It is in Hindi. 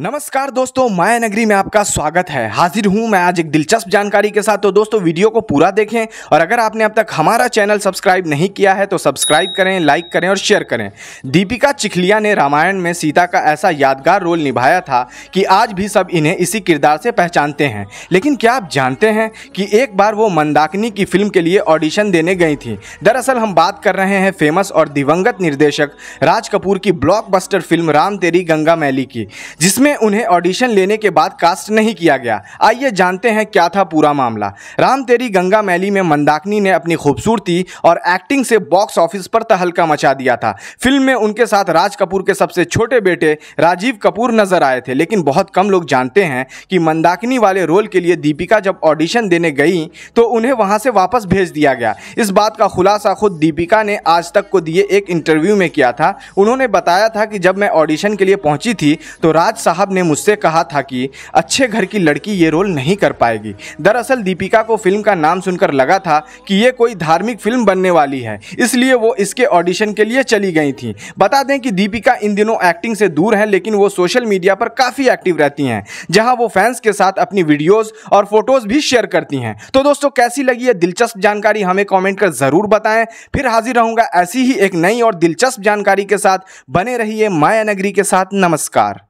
नमस्कार दोस्तों माया नगरी में आपका स्वागत है हाजिर हूं मैं आज एक दिलचस्प जानकारी के साथ तो दोस्तों वीडियो को पूरा देखें और अगर आपने अब तक हमारा चैनल सब्सक्राइब नहीं किया है तो सब्सक्राइब करें लाइक करें और शेयर करें दीपिका चिखलिया ने रामायण में सीता का ऐसा यादगार रोल निभाया था कि आज भी सब इन्हें इसी किरदार से पहचानते हैं लेकिन क्या आप जानते हैं कि एक बार वो मंदाकिनी की फिल्म के लिए ऑडिशन देने गई थी दरअसल हम बात कर रहे हैं फेमस और दिवंगत निर्देशक राज कपूर की ब्लॉक फिल्म राम तेरी गंगा मैली की जिसमें जिसमें उन्हें ऑडिशन लेने के बाद कास्ट नहीं किया गया आइए जानते हैं क्या था पूरा मामला राम तेरी गंगा मैली में मंदाकिनी ने अपनी खूबसूरती और एक्टिंग से बॉक्स ऑफिस पर तहलका मचा दिया था फिल्म में उनके साथ राज कपूर के सबसे छोटे बेटे राजीव कपूर नजर आए थे लेकिन बहुत कम लोग जानते हैं कि मंदाकिनी वाले रोल के लिए दीपिका जब ऑडिशन देने गई तो उन्हें वहां से वापस भेज दिया गया इस बात का खुलासा खुद दीपिका ने आज तक को दिए एक इंटरव्यू में किया था उन्होंने बताया था कि जब मैं ऑडिशन के लिए पहुंची थी तो राज साहब साहब ने मुझसे कहा था कि अच्छे घर की लड़की ये रोल नहीं कर पाएगी दरअसल दीपिका को फिल्म का नाम सुनकर लगा था कि ये कोई धार्मिक फिल्म बनने वाली है इसलिए वो इसके ऑडिशन के लिए चली गई थी बता दें कि दीपिका इन दिनों एक्टिंग से दूर है लेकिन वो सोशल मीडिया पर काफ़ी एक्टिव रहती हैं जहाँ वो फैंस के साथ अपनी वीडियोज़ और फोटोज भी शेयर करती हैं तो दोस्तों कैसी लगी ये दिलचस्प जानकारी हमें कॉमेंट कर ज़रूर बताएं फिर हाजिर रहूंगा ऐसी ही एक नई और दिलचस्प जानकारी के साथ बने रहिए माया नगरी के साथ नमस्कार